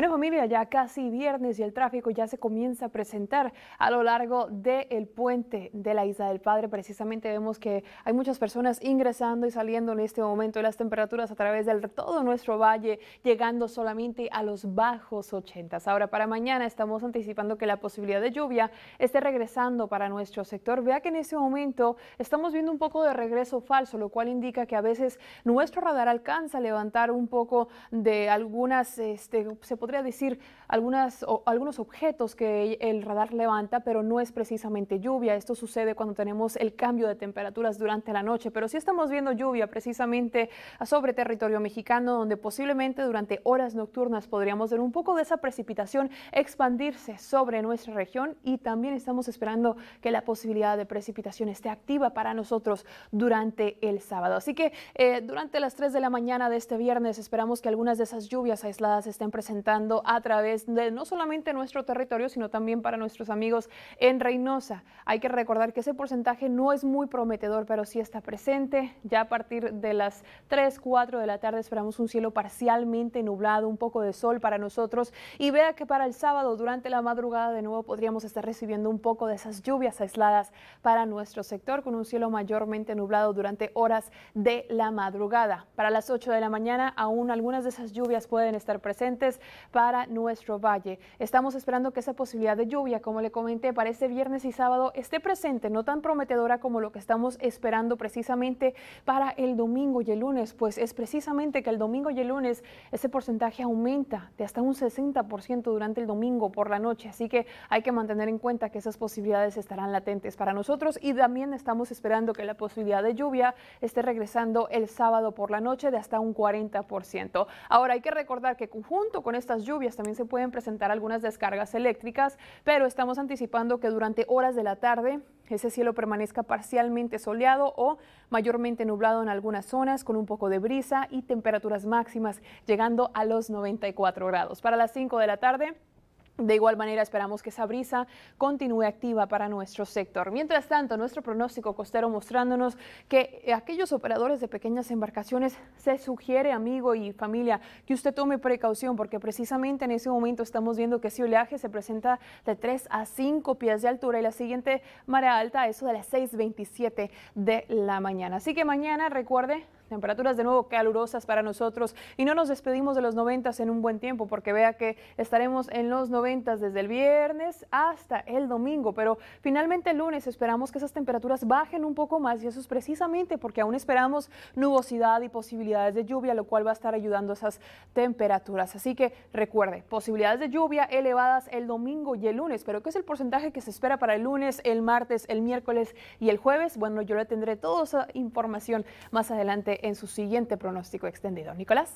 Bueno familia, ya casi viernes y el tráfico ya se comienza a presentar a lo largo del puente de la Isla del Padre. Precisamente vemos que hay muchas personas ingresando y saliendo en este momento de las temperaturas a través de todo nuestro valle llegando solamente a los bajos 80. Ahora para mañana estamos anticipando que la posibilidad de lluvia esté regresando para nuestro sector. Vea que en este momento estamos viendo un poco de regreso falso, lo cual indica que a veces nuestro radar alcanza a levantar un poco de algunas, este, se podría decir algunas, algunos objetos que el radar levanta, pero no es precisamente lluvia. Esto sucede cuando tenemos el cambio de temperaturas durante la noche, pero sí estamos viendo lluvia precisamente sobre territorio mexicano, donde posiblemente durante horas nocturnas podríamos ver un poco de esa precipitación expandirse sobre nuestra región y también estamos esperando que la posibilidad de precipitación esté activa para nosotros durante el sábado. Así que eh, durante las 3 de la mañana de este viernes esperamos que algunas de esas lluvias aisladas estén presentando a través de no solamente nuestro territorio, sino también para nuestros amigos en Reynosa. Hay que recordar que ese porcentaje no es muy prometedor, pero sí está presente. Ya a partir de las 3, 4 de la tarde esperamos un cielo parcialmente nublado, un poco de sol para nosotros. Y vea que para el sábado, durante la madrugada, de nuevo podríamos estar recibiendo un poco de esas lluvias aisladas para nuestro sector, con un cielo mayormente nublado durante horas de la madrugada. Para las 8 de la mañana, aún algunas de esas lluvias pueden estar presentes, para nuestro valle. Estamos esperando que esa posibilidad de lluvia, como le comenté, para este viernes y sábado esté presente, no tan prometedora como lo que estamos esperando precisamente para el domingo y el lunes, pues es precisamente que el domingo y el lunes ese porcentaje aumenta de hasta un 60% durante el domingo por la noche, así que hay que mantener en cuenta que esas posibilidades estarán latentes para nosotros y también estamos esperando que la posibilidad de lluvia esté regresando el sábado por la noche de hasta un 40%. Ahora hay que recordar que junto con este estas lluvias también se pueden presentar algunas descargas eléctricas, pero estamos anticipando que durante horas de la tarde ese cielo permanezca parcialmente soleado o mayormente nublado en algunas zonas con un poco de brisa y temperaturas máximas llegando a los 94 grados. Para las 5 de la tarde de igual manera, esperamos que esa brisa continúe activa para nuestro sector. Mientras tanto, nuestro pronóstico costero mostrándonos que aquellos operadores de pequeñas embarcaciones se sugiere, amigo y familia, que usted tome precaución porque precisamente en ese momento estamos viendo que ese oleaje se presenta de 3 a 5 pies de altura y la siguiente marea alta, eso de las 6.27 de la mañana. Así que mañana, recuerde, Temperaturas de nuevo calurosas para nosotros y no nos despedimos de los 90 en un buen tiempo porque vea que estaremos en los 90 desde el viernes hasta el domingo, pero finalmente el lunes esperamos que esas temperaturas bajen un poco más y eso es precisamente porque aún esperamos nubosidad y posibilidades de lluvia, lo cual va a estar ayudando a esas temperaturas. Así que recuerde, posibilidades de lluvia elevadas el domingo y el lunes, pero ¿qué es el porcentaje que se espera para el lunes, el martes, el miércoles y el jueves? Bueno, yo le tendré toda esa información más adelante en su siguiente pronóstico extendido. Nicolás.